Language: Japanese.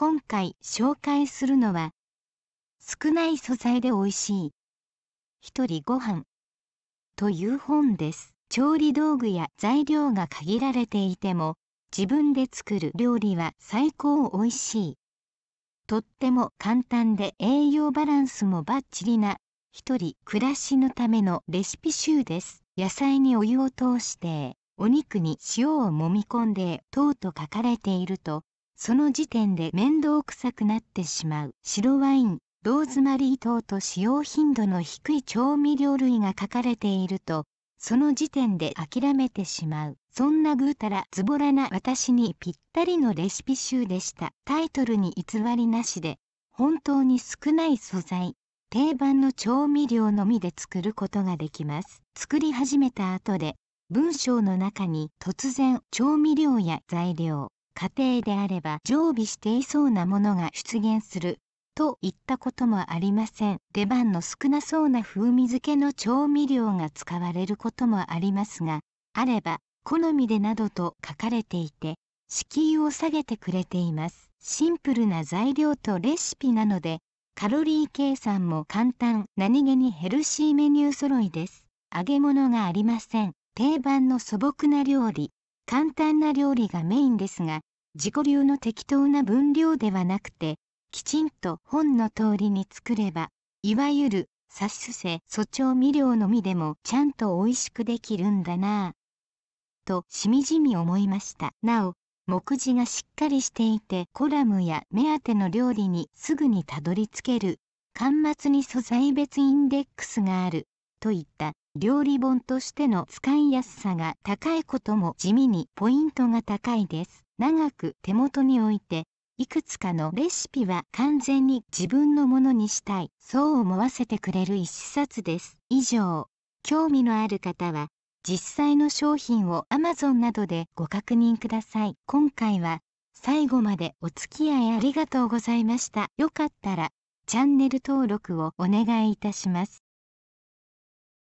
今回紹介するのは少ない素材で美味しい一人ご飯という本です調理道具や材料が限られていても自分で作る料理は最高美味しいとっても簡単で栄養バランスもバッチリな一人暮らしのためのレシピ集です野菜にお湯を通してお肉に塩を揉み込んで等と書かれているとその時点で面倒くさくなってしまう白ワインローズマリー等と使用頻度の低い調味料類が書かれているとその時点で諦めてしまうそんなぐうたらズボラな私にぴったりのレシピ集でしたタイトルに偽りなしで本当に少ない素材定番の調味料のみで作ることができます作り始めた後で文章の中に突然調味料や材料家庭であれば常備していそうなものが出現するといったこともありません出番の少なそうな風味付けの調味料が使われることもありますがあれば好みでなどと書かれていて敷居を下げてくれていますシンプルな材料とレシピなのでカロリー計算も簡単何気にヘルシーメニュー揃いです揚げ物がありません定番の素朴な料理簡単な料理がメインですが自己流の適当な分量ではなくてきちんと本の通りに作ればいわゆるさしすせ粗調味料のみでもちゃんと美味しくできるんだなぁとしみじみ思いましたなお目次がしっかりしていてコラムや目当ての料理にすぐにたどり着ける端末に素材別インデックスがあるといった料理本としての使いやすさが高いことも地味にポイントが高いです長く手元に置いて、いくつかのレシピは完全に自分のものにしたい、そう思わせてくれる一冊です。以上、興味のある方は、実際の商品を Amazon などでご確認ください。今回は最後までお付き合いありがとうございました。よかったらチャンネル登録をお願いいたします。